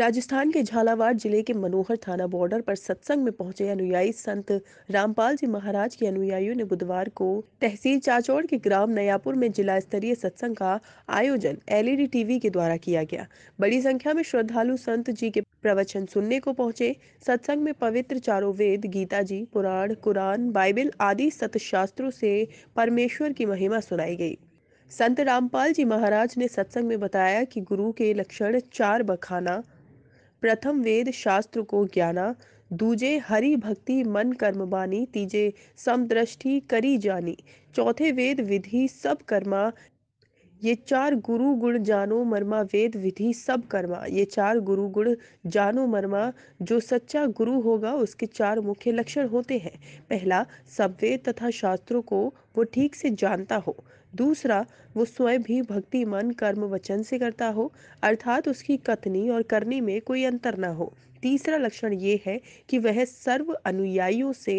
राजस्थान के झालावाड़ जिले के मनोहर थाना बॉर्डर पर सत्संग में पहुंचे अनुयायी संत रामपाल जी महाराज के अनुयायियों ने बुधवार को तहसील चाचौड़ के ग्राम नयापुर में जिला स्तरीय सत्संग का आयोजन एलईडी टीवी के द्वारा किया गया बड़ी संख्या में श्रद्धालु संत जी के प्रवचन सुनने को पहुंचे सत्संग में पवित्र चारों वेद गीता जी पुराण कुरान बाइबल आदि सतशास्त्रों से परमेश्वर की महिमा सुनाई गई संत रामपाल जी महाराज ने सत्संग में बताया कि गुरु के लक्षण चार बखाना प्रथम वेद शास्त्र को ज्ञाना दूजे हरि भक्ति मन कर्म बानी तीजे समदृष्टि करी जानी चौथे वेद विधि सब कर्मा ये चार गुरु गुण जानो मर्मा वेद विधि सब कर्मा ये चार गुरु गुण जानो मर्मा जो सच्चा गुरु होगा उसके चार मुख्य लक्षण होते हैं पहला सब वेद तथा शास्त्रों को वो ठीक से जानता हो दूसरा वो स्वयं भी भक्तिमान कर्म वचन से करता हो अर्थात उसकी कथनी और करने में कोई अंतर ना हो तीसरा लक्षण ये है कि वह सर्व अनुयायियों से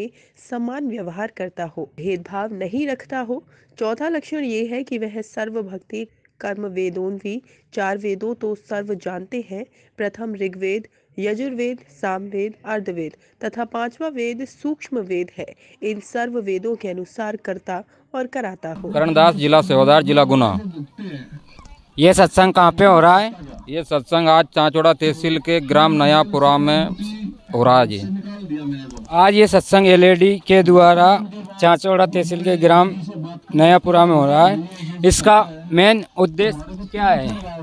समान व्यवहार करता हो भेदभाव नहीं रखता हो चौथा लक्षण ये है कि वह सर्व भक्ति कर्म वेदोन्वी चार वेदों तो सर्व जानते हैं प्रथम ऋग्वेद यजुर्वेद सामवेद अर्धवेद तथा पांचवा वेद सूक्ष्म वेद है इन सर्व वेदों के अनुसार करता और कराता हूँ करणदास जिला सेवादार जिला गुना ये सत्संग कहाँ पे हो रहा है ये सत्संग आज चाँचोड़ा तहसील के ग्राम नयापुरा में हो रहा है जी आज ये सत्संग एल के द्वारा चाँचोड़ा तहसील के ग्राम नयापुरा में हो रहा है इसका मेन उद्देश्य क्या है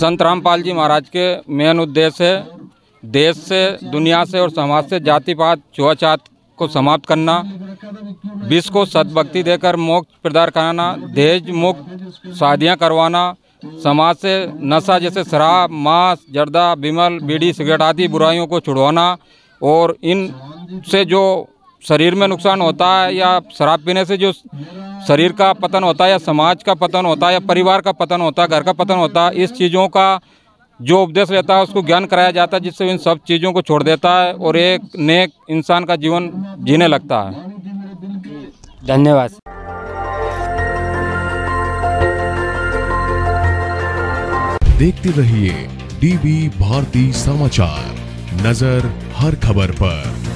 संत रामपाल जी महाराज के मेन उद्देश्य है देश से दुनिया से और समाज से जाति पात छुआछात को समाप्त करना विश्व को सदभक्ति देकर मोक्ष प्रदान कराना दहेज मुक्त शादियाँ करवाना समाज से नशा जैसे शराब मांस जर्दा बिमल बीड़ी सिगरेट आदि बुराइयों को छुड़वाना और इन से जो शरीर में नुकसान होता है या शराब पीने से जो शरीर का पतन होता है या समाज का पतन होता है या परिवार का पतन होता है घर का पतन होता है इस चीज़ों का जो उपदेश लेता है उसको ज्ञान कराया जाता है जिससे इन सब चीज़ों को छोड़ देता है और एक नेक इंसान का जीवन जीने लगता है धन्यवाद देखते रहिए डीबी भारती समाचार नजर हर खबर पर